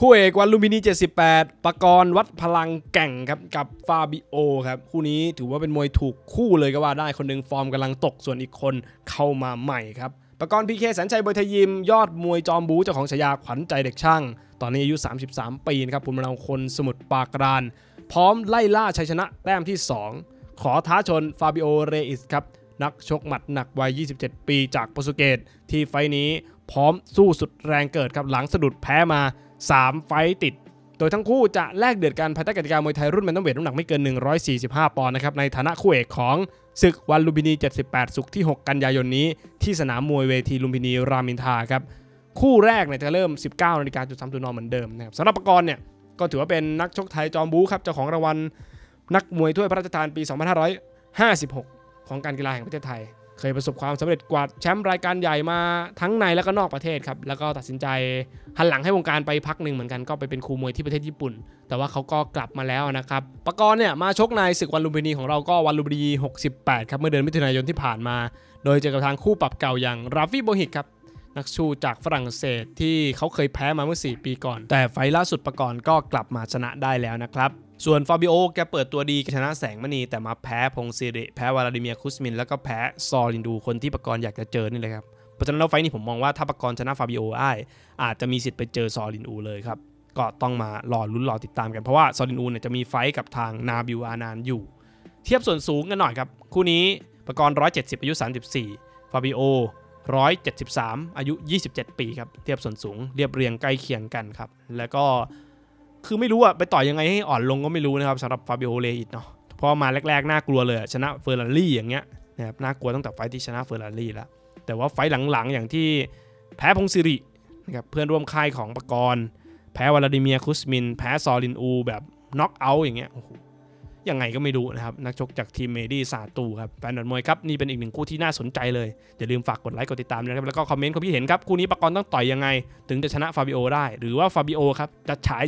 คู่เอกวันลุมพินี 78ปกรณ์วัดพลังแก่งครับกับฟาบิโอครับคู่นี้ถือว่าเป็นมวยถูกคู่เลยก็ว่าได้คนหนึ่งฟอร์มกำลังตกส่วนอีกคนเข้ามาใหม่ครับปกรณ์พีเคสันชัยบอยทยิม ยอดมวยจอมบูเจ้าของฉายาขวัญใจเด็กช่างตอนนี้อายุ 33 ปีนะครับภูมิลำเาคนสมุทรปราการพร้อมไล่ล่าชัยชนะแต้มที่ 2 ขอท้าชนฟาบิโอเรอิสครับนักชกหมัดหนักวัย27 ปี จากโปรตุเกสที่ไฟนี้พร้อมสู้สุดแรงเกิดครับหลังสะดุดแพ้มา3 ไฟติด โดยทั้งคู่จะแลกเดือดกันภายใต้กติกามวยไทยรุ่นแมนตัเวทน้ำหนักไม่เกิน 145ปอนด์นะครับในฐานะคู่เอกของศึกวันลุมพินี 78 สุขที่ 6 กันยายนนี้ ที่สนามมวยเวทีลุมพินีรามินทาครับคู่แรกเนี่ยจะเริ่ม 19นาฬิกาจุดสามุดนอนเหมือนเดิมนะครับสำหรับประกรณ์เนี่ยก็ถือว่าเป็นนักชกไทยจอมบู๊ครับเจ้าของรางวัลนักมวยถ้วยพระราชทานปี 2556 ของการกีฬาแห่งประเทศไทยเคยประสบความสำเร็จกวาดแชมป์รายการใหญ่มาทั้งในและก็นอกประเทศครับ แล้วก็ตัดสินใจหันหลังให้วงการไปพักหนึ่งเหมือนกันก็ไปเป็นครูมวยที่ประเทศญี่ปุ่น แต่ว่าเขาก็กลับมาแล้วนะครับปกรณ์เนี่ยมาชกในศึกวันลุมพินีของเราก็วันลุมพินี 68 ครับเมื่อเดือนมิถุนายนที่ผ่านมา โดยเจอกับทางคู่ปรับเก่าอย่างราฟฟี่โบฮิตครับนักสู้จากฝรั่งเศสที่เขาเคยแพ้มาเมื่อ 4 ปีก่อน แต่ไฟล่าสุดประกอนก็กลับมาชนะได้แล้วนะครับ ส่วนฟาบิโอแกเปิดตัวดีชนะแสงมณีแต่มาแพ้พงศิริ แพ้วลาดิเมียคุสมิน แล้วก็แพ้ซอลินดู คนที่ประกอนอยากจะเจอนี่เลยครับเพราะฉะนั้นเราไฟนี้ผมมองว่าถ้าประกอนชนะฟาบิโอได้อาจจะมีสิทธิ์ไปเจอซอลินูเลยครับก็ต้องมารอลุ้นรอติดตามกัน เพราะว่าซอลินูเนี่ยจะมีไฟกับทางนาบิวอานานอยู่ เทียบส่วนสูงกันหน่อยครับคู่นี้ประกรณ170อายุ34ฟาบิโอ173 อายุ 27 ปีครับเทียบส่วนสูง เรียบเรียงใกล้เคียงกันครับ แล้วก็คือไม่รู้อะไปต่อยยังไงให้อ่อนลงก็ไม่รู้นะครับ สำหรับฟาบิโอเลอิตเนาะพอมาแรกๆ น่ากลัวเลย ชนะเฟอร์รารี่อย่างเงี้ยนะครับ น่ากลัวตั้งแต่ไฟที่ชนะเฟอร์รารี่แล้ว แต่ว่าไฟหลังๆ อย่างที่แพ้พงศิรินะครับ เพื่อนร่วมค่ายของปกรณ์ แพ้วลาดิเมียคุสมิน แพ้ซอลินอู แบบน็อกเอาท์อย่างเงี้ยโอ้โหยังไงก็ไม่รู้นะครับ นักชกจากทีมเมดี้ซาตูครับ แฟนนอดมวยครับ นี่เป็นอีกหนึ่งคู่ที่น่าสนใจเลย อย่าลืมฝากกดไลค์กดติดตามนะครับแล้วก็คอมเมนต์ความคิดเห็นครับ คู่นี้ปะกรต้องต่อยยังไง ถึงจะชนะฟาบิโอได้หรือว่าฟาบิโอครับจะฉาย